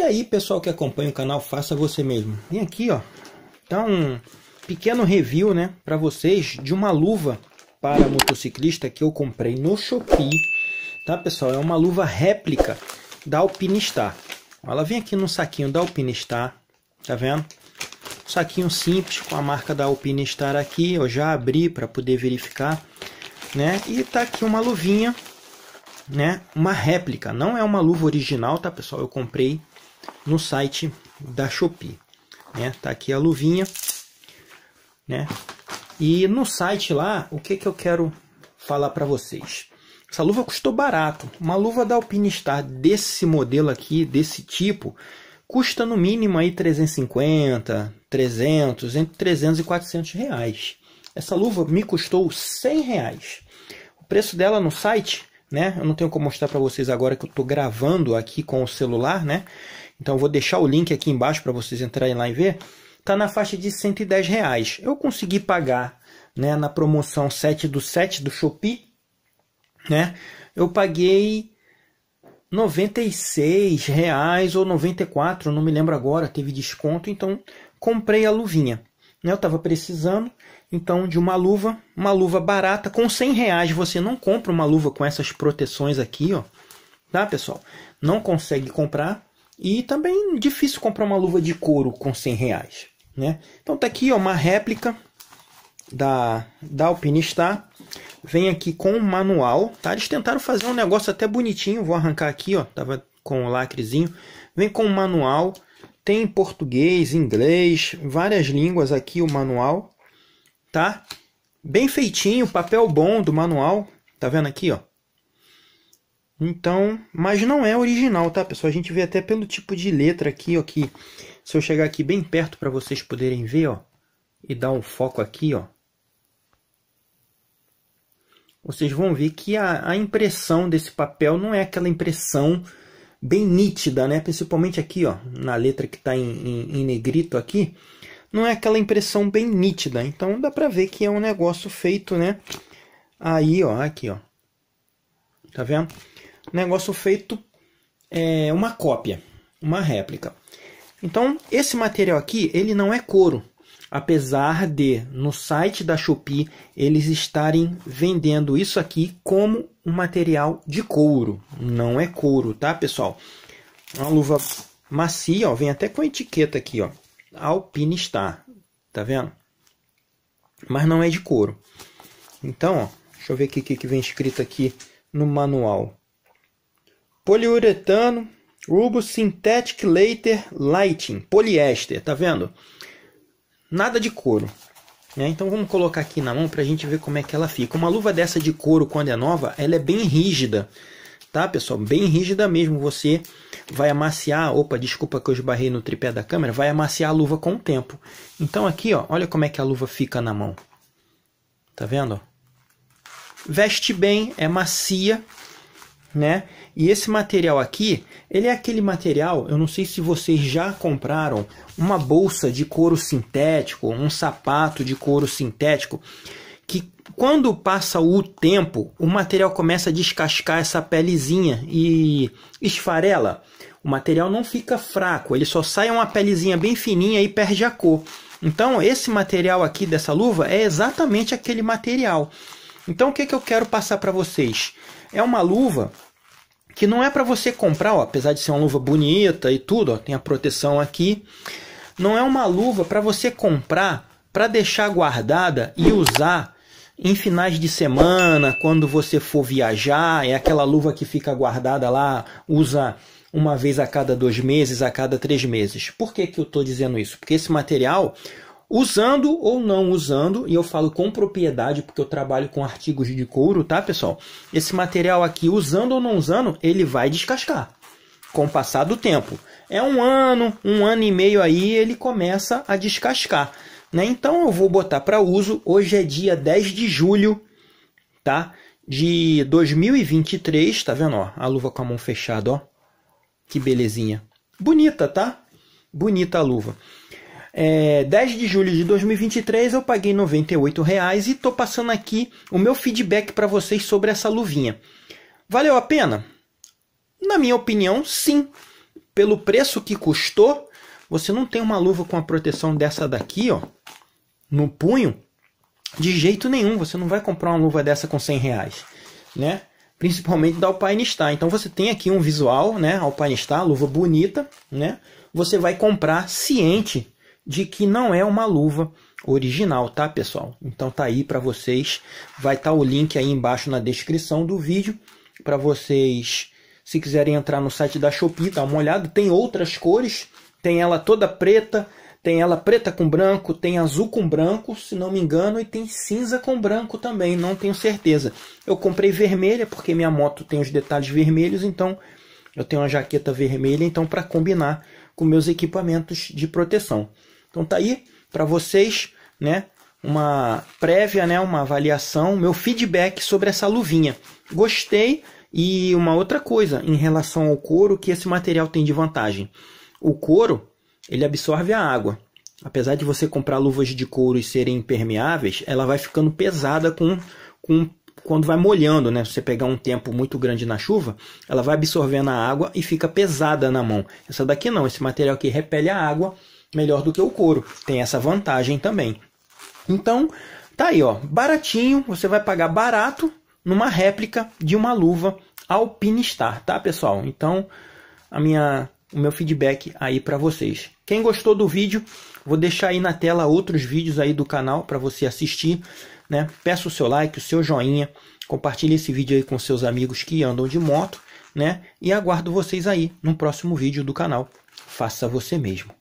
E aí, pessoal que acompanha o canal, faça você mesmo. Vem aqui, ó, tá um pequeno review, né, para vocês de uma luva para motociclista que eu comprei no Shopee, tá, pessoal? É uma luva réplica da Alpinistar. Ela vem aqui no saquinho da Alpinistar, tá vendo? saquinho simples com a marca da Alpinistar aqui, eu já abri para poder verificar, né? E tá aqui uma luvinha né, uma réplica, não é uma luva original, tá pessoal? Eu comprei no site da Shopee, né? Tá aqui a luvinha, né? E no site lá, o que que eu quero falar para vocês? Essa luva custou barato. Uma luva da Alpine Star desse modelo aqui, desse tipo, custa no mínimo aí 350, 300, entre 300 e 400 reais. Essa luva me custou 100 reais. O preço dela no site né? Eu não tenho como mostrar para vocês agora que eu estou gravando aqui com o celular, né? Então vou deixar o link aqui embaixo para vocês entrarem lá e ver. Tá na faixa de 110 reais. Eu consegui pagar, né? Na promoção 7 do 7 do Shopee, né? Eu paguei 96 reais ou 94, não me lembro agora. Teve desconto, então comprei a luvinha. Né? Eu estava precisando, então, de uma luva, uma luva barata. Com 100 reais você não compra uma luva com essas proteções aqui, ó. Tá, pessoal? Não consegue comprar. E também difícil comprar uma luva de couro com 100 reais, né? Então tá aqui, ó, uma réplica da, da Alpinistar. Vem aqui com o manual, tá? Eles tentaram fazer um negócio até bonitinho. Vou arrancar aqui, ó. Tava com o lacrezinho. Vem com o manual tem português, inglês, várias línguas aqui o manual, tá? Bem feitinho, papel bom do manual, tá vendo aqui, ó? Então, mas não é original, tá, pessoal? A gente vê até pelo tipo de letra aqui, ó, que se eu chegar aqui bem perto para vocês poderem ver, ó, e dar um foco aqui, ó. Vocês vão ver que a, a impressão desse papel não é aquela impressão bem nítida, né? principalmente aqui ó, na letra que está em, em, em negrito aqui, não é aquela impressão bem nítida. Então dá para ver que é um negócio feito, né? Aí, ó, aqui, ó. Tá vendo? Negócio feito é uma cópia, uma réplica. Então, esse material aqui, ele não é couro. Apesar de no site da Shopee eles estarem vendendo isso aqui como um material de couro. Não é couro, tá, pessoal? Uma luva macia, ó, vem até com a etiqueta aqui, ó. Alpine Star, tá vendo? Mas não é de couro. Então, ó, deixa eu ver o que, que vem escrito aqui no manual. Poliuretano, Rubo Synthetic Later Lighting, poliéster, tá vendo? Nada de couro. Né? então vamos colocar aqui na mão para a gente ver como é que ela fica. Uma luva dessa de couro quando é nova, ela é bem rígida, tá pessoal? Bem rígida mesmo. Você vai amaciar, opa, desculpa que eu esbarrei no tripé da câmera, vai amaciar a luva com o tempo. Então aqui, ó, olha como é que a luva fica na mão. Tá vendo? Veste bem, é macia, né? E esse material aqui, ele é aquele material, eu não sei se vocês já compraram uma bolsa de couro sintético, um sapato de couro sintético, que quando passa o tempo, o material começa a descascar essa pelezinha e esfarela. O material não fica fraco, ele só sai uma pelezinha bem fininha e perde a cor. Então, esse material aqui dessa luva é exatamente aquele material. Então o que, que eu quero passar para vocês? É uma luva que não é para você comprar, ó, apesar de ser uma luva bonita e tudo, ó, tem a proteção aqui. Não é uma luva para você comprar para deixar guardada e usar em finais de semana, quando você for viajar, é aquela luva que fica guardada lá, usa uma vez a cada dois meses, a cada três meses. Por que, que eu estou dizendo isso? Porque esse material usando ou não usando, e eu falo com propriedade porque eu trabalho com artigos de couro, tá, pessoal? Esse material aqui, usando ou não usando, ele vai descascar com o passar do tempo. É um ano, um ano e meio aí, ele começa a descascar. Né? Então eu vou botar para uso. Hoje é dia 10 de julho, tá? De 2023, tá vendo? Ó, a luva com a mão fechada, ó. Que belezinha. Bonita, tá? Bonita a luva é, 10 de julho de 2023 eu paguei 98 reais e tô passando aqui o meu feedback para vocês sobre essa luvinha. Valeu a pena? Na minha opinião, sim. Pelo preço que custou, você não tem uma luva com a proteção dessa daqui, ó, no punho, de jeito nenhum. Você não vai comprar uma luva dessa com 100 reais, né? Principalmente da Alpine Star. Então você tem aqui um visual, né? Alpine Star, luva bonita, né? Você vai comprar ciente de que não é uma luva original, tá, pessoal? Então tá aí para vocês, vai estar tá o link aí embaixo na descrição do vídeo para vocês, se quiserem entrar no site da Shopee, dar uma olhada, tem outras cores, tem ela toda preta, tem ela preta com branco, tem azul com branco, se não me engano, e tem cinza com branco também, não tenho certeza. Eu comprei vermelha porque minha moto tem os detalhes vermelhos, então eu tenho uma jaqueta vermelha, então para combinar com meus equipamentos de proteção. Então tá aí para vocês, né, uma prévia, né, uma avaliação, meu feedback sobre essa luvinha. Gostei e uma outra coisa em relação ao couro que esse material tem de vantagem. O couro, ele absorve a água. Apesar de você comprar luvas de couro e serem impermeáveis, ela vai ficando pesada com, com quando vai molhando, né? Se você pegar um tempo muito grande na chuva, ela vai absorvendo a água e fica pesada na mão. Essa daqui não, esse material aqui repele a água melhor do que o couro. Tem essa vantagem também. Então, tá aí, ó, baratinho, você vai pagar barato numa réplica de uma luva Alpinistar, tá, pessoal? Então, a minha o meu feedback aí para vocês. Quem gostou do vídeo, vou deixar aí na tela outros vídeos aí do canal para você assistir, né? Peço o seu like, o seu joinha, compartilhe esse vídeo aí com seus amigos que andam de moto, né? E aguardo vocês aí no próximo vídeo do canal. Faça você mesmo.